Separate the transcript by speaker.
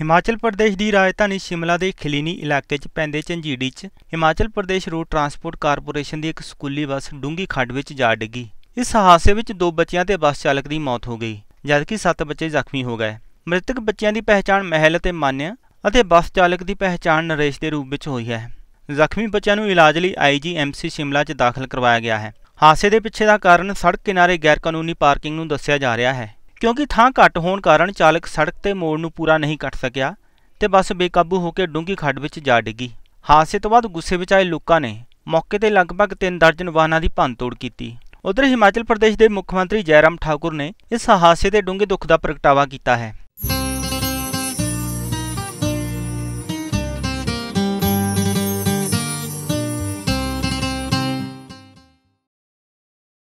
Speaker 1: ਹਿਮਾਚਲ ਪ੍ਰਦੇਸ਼ ਦੀ ਰਾਜਧਾਨੀ ਸ਼ਿਮਲਾ ਦੇ ਖਲੀਨੀ ਇਲਾਕੇ 'ਚ ਪੈਂਦੇ ਚੰਜੀੜੀ 'ਚ Himachal Pradesh road transport corporation ਦੀ ਇੱਕ ਸਕੂਲੀ ਬੱਸ ਡੂੰਗੀ ਖੱਡ ਵਿੱਚ ਜਾ ਡਿੱਗੀ ਇਸ ਹਾਦਸੇ ਵਿੱਚ ਦੋ ਬੱਚਿਆਂ ਤੇ ਬੱਸ ਚਾਲਕ ਦੀ ਮੌਤ ਹੋ ਗਈ ਜਦਕਿ 7 ਬੱਚੇ ਜ਼ਖਮੀ ਹੋ ਗਏ ਮ੍ਰਿਤਕ ਬੱਚਿਆਂ ਦੀ ਪਹਿਚਾਣ ਮਹਿਲ ਅਤੇ ਮਾਨਿਆ ਅਤੇ ਬੱਸ ਚਾਲਕ ਦੀ ਪਹਿਚਾਣ ਨਰੇਸ਼ ਦੇ ਰੂਪ ਵਿੱਚ ਹੋਈ ਹੈ ਜ਼ਖਮੀ ਬੱਚਿਆਂ ਨੂੰ ਇਲਾਜ ਲਈ ਆਈਜੀਐਮਸੀ ਸ਼ਿਮਲਾ 'ਚ ਦਾਖਲ ਕਰਵਾਇਆ ਗਿਆ ਹੈ ਹਾਦਸੇ ਦੇ ਪਿੱਛੇ ਦਾ ਕਾਰਨ ਸੜਕ ਕਿਨਾਰੇ ਗੈਰਕਾਨੂੰਨੀ ਪਾਰਕਿੰਗ ਨੂੰ ਦੱਸਿਆ ਜਾ ਰਿਹਾ ਹੈ ਕਿਉਂਕਿ ਥਾਂ ਘੱਟ ਹੋਣ ਕਾਰਨ ਚਾਲਕ ਸੜਕ ਤੇ ਮੋੜ ਨੂੰ ਪੂਰਾ ਨਹੀਂ ਕੱਟ ਸਕਿਆ ਤੇ ਬੱਸ ਬੇਕਾਬੂ ਹੋ ਕੇ ਡੂੰਗੀ ਖੱਡ ਵਿੱਚ ਜਾ ਡਿੱਗੀ ਹਾਦਸੇ ਤੋਂ ਬਾਅਦ ਗੁੱਸੇ ਵਿੱਚ ਆਏ ਲੋਕਾਂ ਨੇ ਮੌਕੇ ਤੇ ਲਗਭਗ 3 ਦਰਜਨ ਵਾਹਨਾਂ ਦੀ ਭੰਨਤੋੜ ਕੀਤੀ ਉਧਰ ਹਿਮਾਚਲ ਪ੍ਰਦੇਸ਼ ਦੇ ਮੁੱਖ ਮੰਤਰੀ ਜੈਰਾਮ ਠਾਕੁਰ ਨੇ ਇਸ ਹਾਦਸੇ ਦੇ ਡੂੰਗੇ ਦੁੱਖ ਦਾ ਪ੍ਰਗਟਾਵਾ ਕੀਤਾ ਹੈ